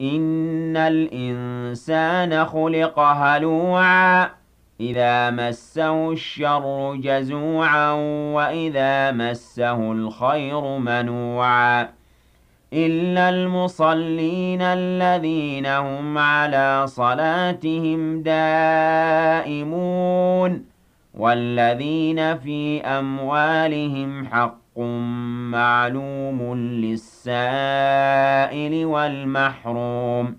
إن الإنسان خلق هلوعا إذا مسه الشر جزوعا وإذا مسه الخير منوعا إلا المصلين الذين هم على صلاتهم دائمون والذين في أموالهم حق معلوم للسائل والمحروم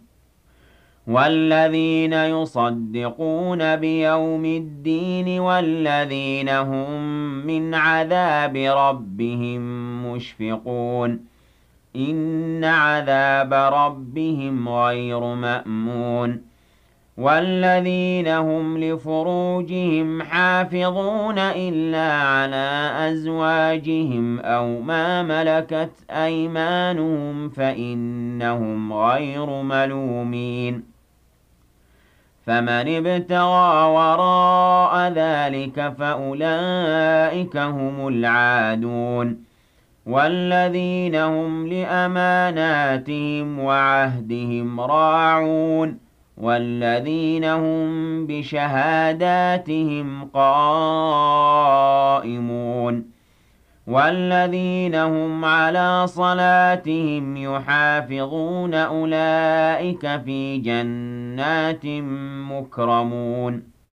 والذين يصدقون بيوم الدين والذين هم من عذاب ربهم مشفقون إن عذاب ربهم غير مأمون والذين هم لفروجهم حافظون إلا على أزواجهم أو ما ملكت أيمانهم فإنهم غير ملومين فمن ابتغى وراء ذلك فأولئك هم العادون والذين هم لأماناتهم وعهدهم راعون والذين هم بشهاداتهم قائمون والذين هم على صلاتهم يحافظون أولئك في جنات مكرمون